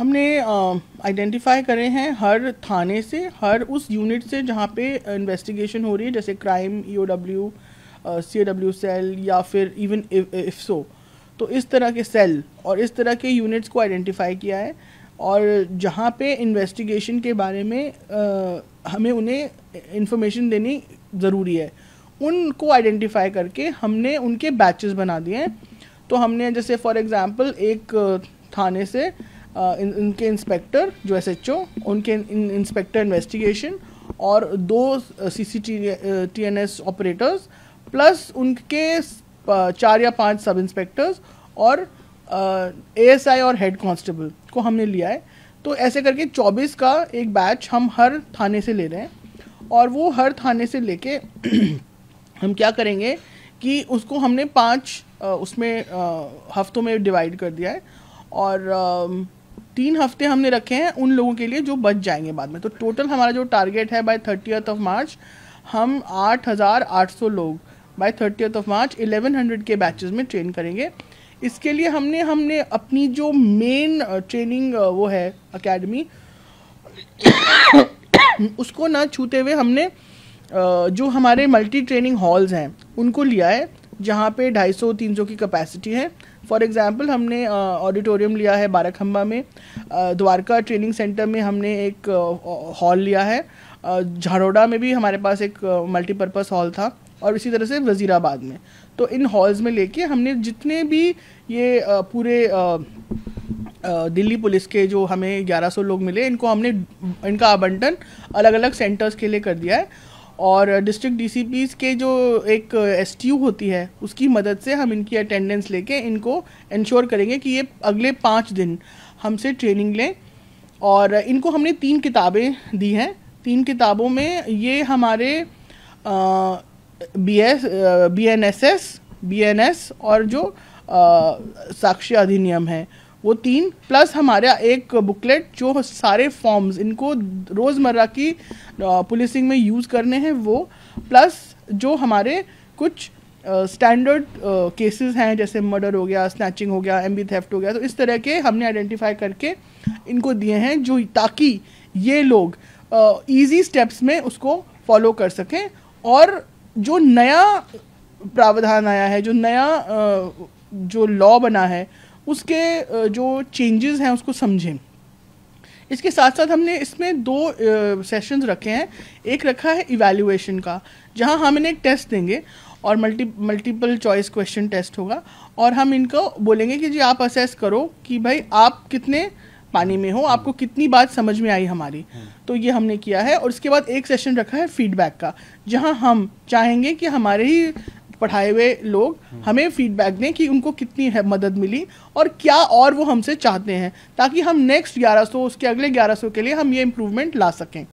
हमने आइडेंटिफाई करे हैं हर थाने से हर उस यूनिट से जहाँ पे इन्वेस्टिगेशन हो रही है जैसे crime E O W C A W cell या फिर इवन इफ्सो तो इस तरह के सेल और इस तरह के यूनिट्स को आइडेंटिफाई किया है और जहाँ पे इन्वेस्टिगेशन के बारे में आ, हमें उन्हें इन्फॉर्मेशन देनी ज़रूरी है उनको आइडेंटिफाई करके हमने उनके बैचेस बना दिए हैं तो हमने जैसे फॉर एग्ज़ाम्पल एक थाने से इन, उनके इंस्पेक्टर जो एस एच ओ उनके इन, इंस्पेक्टर इन्वेस्टिगेशन और दो C C T T N S operators plus उनके चार या पांच सब इंस्पेक्टर्स और ए एस आई और हेड कॉन्स्टेबल को हमने लिया है तो ऐसे करके 24 का एक बैच हम हर थाने से ले रहे हैं और वो हर थाने से लेके हम क्या करेंगे कि उसको हमने पांच उसमें हफ्तों में डिवाइड कर दिया है और तीन हफ्ते हमने रखे हैं उन लोगों के लिए जो बच जाएंगे बाद में तो टोटल हमारा जो टारगेट है बाय थर्टियथ ऑफ मार्च हम आठ हज़ार आठ सौ लोग by thirty of March eleven hundred के बैचेज में ट्रेन करेंगे इसके लिए हमने हमने अपनी जो मेन ट्रेनिंग वो है अकेडमी उसको ना छूते हुए हमने जो हमारे मल्टी ट्रेनिंग हॉल्स हैं उनको लिया है जहाँ पे 250-300 की कैपेसिटी है फॉर एग्ज़ाम्पल हमने ऑडिटोरियम लिया है बाराखंबा में द्वारका ट्रेनिंग सेंटर में हमने एक हॉल लिया है झारोडा में भी हमारे पास एक मल्टीपर्पज़ हॉल था और इसी तरह से वज़ीराबाद में तो इन हॉल्स में लेके हमने जितने भी ये पूरे दिल्ली पुलिस के जो हमें 1100 लोग मिले इनको हमने इनका आवंटन अलग अलग सेंटर्स के लिए कर दिया है और डिस्ट्रिक्ट डी के जो एक एस uh, होती है उसकी मदद से हम इनकी अटेंडेंस लेके इनको इंश्योर करेंगे कि ये अगले पाँच दिन हमसे ट्रेनिंग लें और इनको हमने तीन किताबें दी हैं तीन किताबों में ये हमारे B S B N S S B N S और जो uh, साक्ष्य अधिनियम है वो तीन प्लस हमारा एक बुकलेट जो सारे फॉर्म्स इनको रोज़मर्रा की पुलिसिंग में यूज़ करने हैं वो प्लस जो हमारे कुछ स्टैंडर्ड केसेस हैं जैसे मर्डर हो गया स्नैचिंग हो गया एम बी थेफ्ट हो गया तो इस तरह के हमने आइडेंटिफाई करके इनको दिए हैं जो ताकि ये लोग ईजी uh, स्टेप्स में उसको फॉलो कर सकें और जो नया प्रावधान आया है जो नया uh, जो लॉ बना है उसके जो चेंजेस हैं उसको समझें इसके साथ साथ हमने इसमें दो सेशंस रखे हैं एक रखा है इवेल्यूएशन का जहां हम इन्हें एक टेस्ट देंगे और multi multiple choice question test होगा और हम इनको बोलेंगे कि जी आप असेस करो कि भाई आप कितने पानी में हो आपको कितनी बात समझ में आई हमारी हम्म। तो ये हमने किया है और इसके बाद एक सेशन रखा है फीडबैक का जहां हम चाहेंगे कि हमारे ही पढ़ाए हुए लोग हमें फीडबैक दें कि उनको कितनी है मदद मिली और क्या और वो हमसे चाहते हैं ताकि हम नेक्स्ट 1100 उसके अगले 1100 के लिए हम ये इम्प्रूवमेंट ला सकें